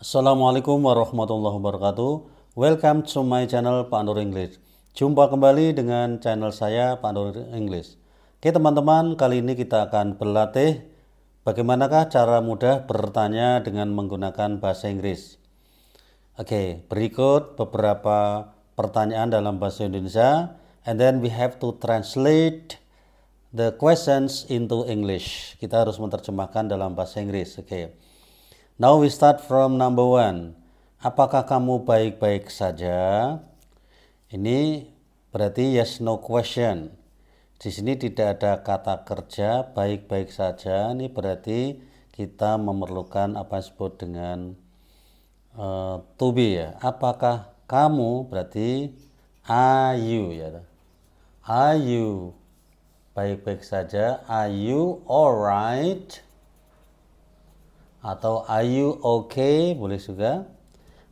Assalamualaikum warahmatullahi wabarakatuh. Welcome to my channel Pak Nur English. Jumpa kembali dengan channel saya Pak Nur English. Oke teman-teman, kali ini kita akan berlatih bagaimanakah cara mudah bertanya dengan menggunakan bahasa Inggris. Oke, berikut beberapa pertanyaan dalam bahasa Indonesia and then we have to translate the questions into English. Kita harus menerjemahkan dalam bahasa Inggris. Oke. Okay. Now we start from number one. Apakah kamu baik-baik saja? Ini berarti yes no question. Di sini tidak ada kata kerja baik-baik saja. Ini berarti kita memerlukan apa yang disebut dengan uh, to be ya. Apakah kamu berarti are you ya? Are you baik-baik saja? Are you alright? atau are you okay boleh juga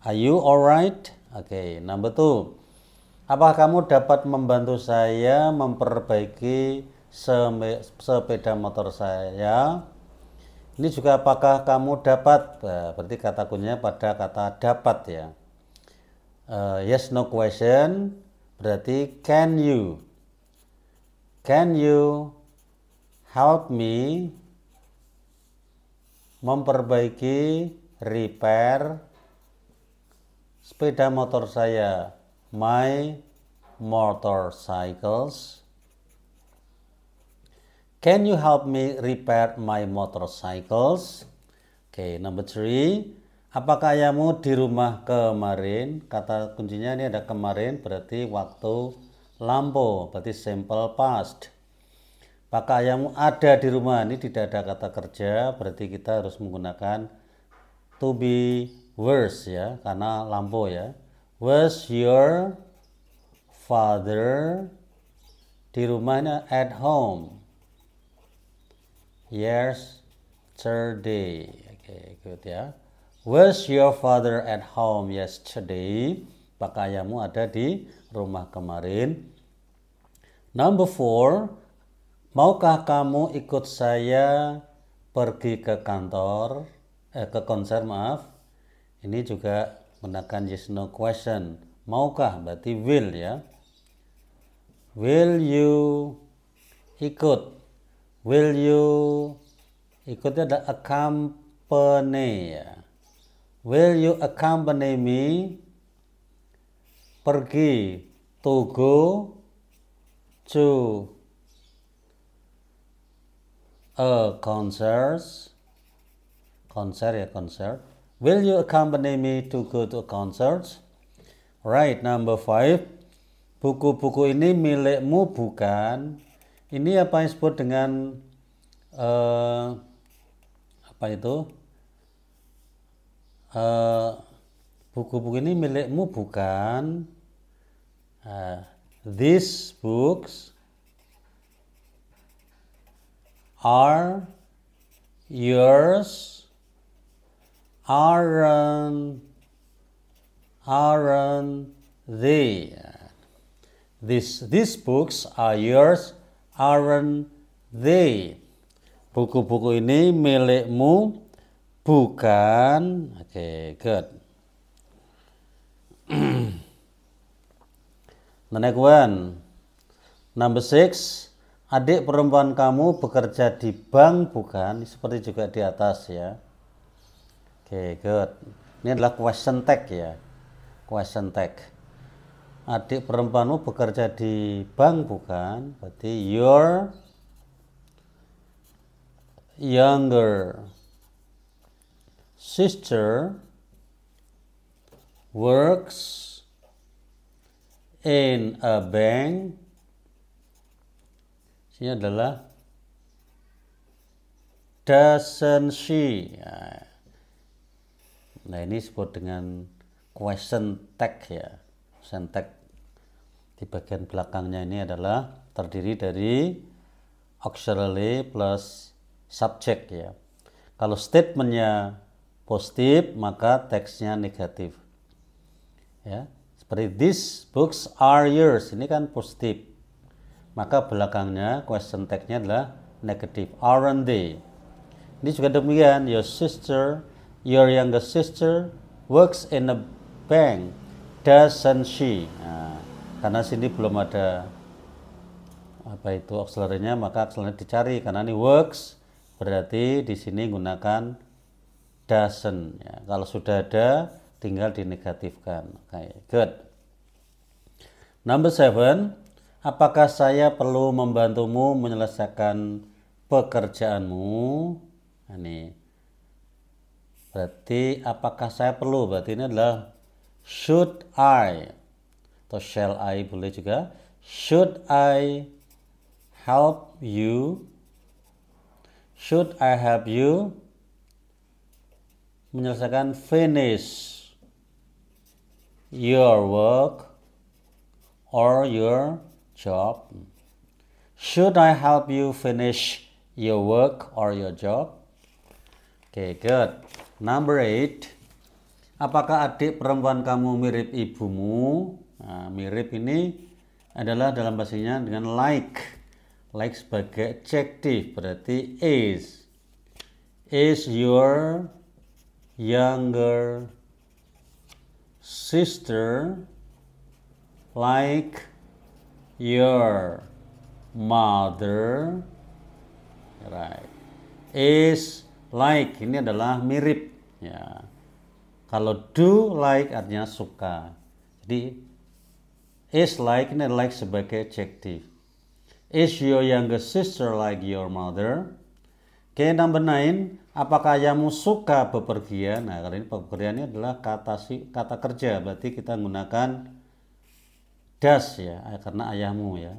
are you alright oke okay. number two apa kamu dapat membantu saya memperbaiki sepeda motor saya ini juga apakah kamu dapat eh, berarti kata kuncinya pada kata dapat ya uh, yes no question berarti can you can you help me memperbaiki repair sepeda motor saya my motorcycles can you help me repair my motorcycles oke okay, number three apakah kamu di rumah kemarin kata kuncinya ini ada kemarin berarti waktu lampu berarti simple past yang ada di rumah ini tidak ada kata kerja berarti kita harus menggunakan to be worse ya karena lampu ya was your father di rumahnya at home yes yesterday oke okay, good ya was your father at home yesterday ayamu ada di rumah kemarin number four maukah kamu ikut saya pergi ke kantor, eh, ke konser maaf. Ini juga menggunakan yes no question. Maukah berarti will ya. Will you ikut? Will you ikutnya ada accompany ya. Will you accompany me? Pergi to go to a concert concert ya concert will you accompany me to go to a concert right number five buku-buku ini milikmu bukan ini apa yang disebut dengan uh, apa itu buku eh, buku-buku ini milikmu bukan uh, these books are, yours, aren't, aren't they? This, these books are yours, aren't they? Buku-buku ini milikmu, bukan? Oke, okay, good. The next one, number six adik perempuan kamu bekerja di bank bukan? Seperti juga di atas ya. Oke, okay, good. Ini adalah question tag ya. Question tag. Adik perempuanmu bekerja di bank bukan? Berarti your younger sister works in a bank ini adalah doesn't she? Ya. Nah ini disebut dengan question tag ya. Question tag di bagian belakangnya ini adalah terdiri dari auxiliary plus subject ya. Kalau statementnya positif maka teksnya negatif. Ya, seperti these books are yours ini kan positif maka belakangnya question tag-nya adalah negative. Aren't they? Ini juga demikian. Your sister, your younger sister works in a bank, doesn't she? Nah, karena sini belum ada apa itu auxiliary maka auxiliary dicari karena ini works berarti di sini gunakan doesn't ya. Kalau sudah ada tinggal dinegatifkan. Oke, okay, good. Number seven, Apakah saya perlu membantumu menyelesaikan pekerjaanmu? Nah, ini. Berarti apakah saya perlu? Berarti ini adalah should I atau shall I boleh juga. Should I help you? Should I help you? Menyelesaikan finish your work or your job? Should I help you finish your work or your job? okay, good. Number eight. Apakah adik perempuan kamu mirip ibumu? Nah, mirip ini adalah dalam bahasanya dengan like. Like sebagai adjective berarti is. Is your younger sister like your mother right is like ini adalah mirip ya kalau do like artinya suka jadi is like ini like sebagai adjective is your younger sister like your mother oke okay, number nine apakah kamu suka bepergian nah kali ini bepergian ini adalah kata si kata kerja berarti kita menggunakan Does ya eh, karena ayahmu ya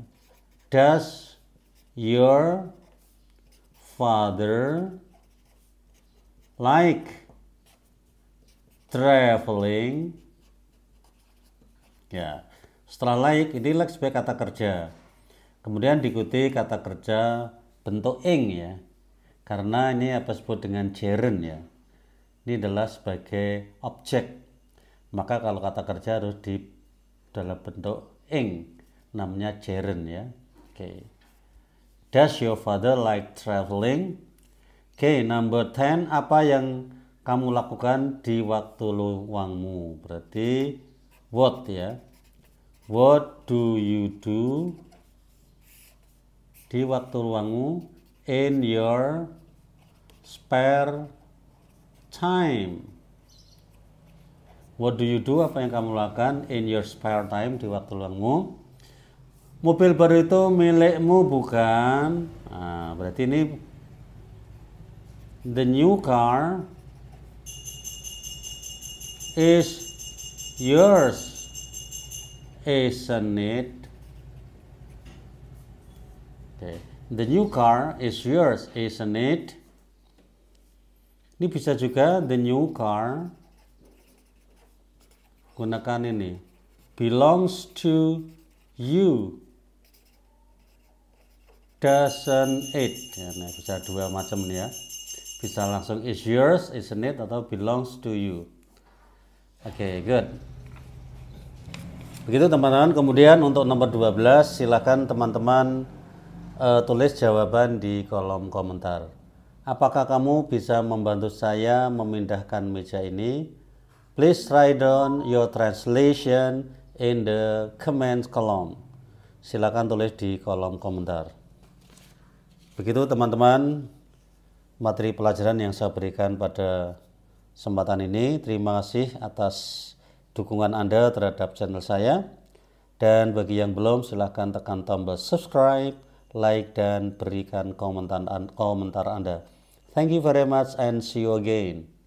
does your father like traveling ya setelah like ini like sebagai kata kerja kemudian diikuti kata kerja bentuk ing ya karena ini apa sebut dengan gerund ya ini adalah sebagai objek maka kalau kata kerja harus di dalam bentuk ing namanya jaren ya. Oke. Okay. Does your father like traveling? Oke, okay, number 10 apa yang kamu lakukan di waktu luangmu? Berarti what ya. What do you do di waktu luangmu in your spare time? What do you do? Apa yang kamu lakukan in your spare time di waktu luangmu? Mobil baru itu milikmu bukan? Nah, berarti ini the new car is yours, isn't it? Okay. The new car is yours, isn't it? Ini bisa juga the new car gunakan ini belongs to you doesn't it ya, nah, bisa dua macam nih ya bisa langsung is yours isn't it atau belongs to you oke okay, good begitu teman-teman kemudian untuk nomor 12 silahkan teman-teman uh, tulis jawaban di kolom komentar apakah kamu bisa membantu saya memindahkan meja ini Please write down your translation in the comment column. Silakan tulis di kolom komentar. Begitu teman-teman materi pelajaran yang saya berikan pada kesempatan ini. Terima kasih atas dukungan Anda terhadap channel saya. Dan bagi yang belum silakan tekan tombol subscribe, like, dan berikan komentar, komentar Anda. Thank you very much and see you again.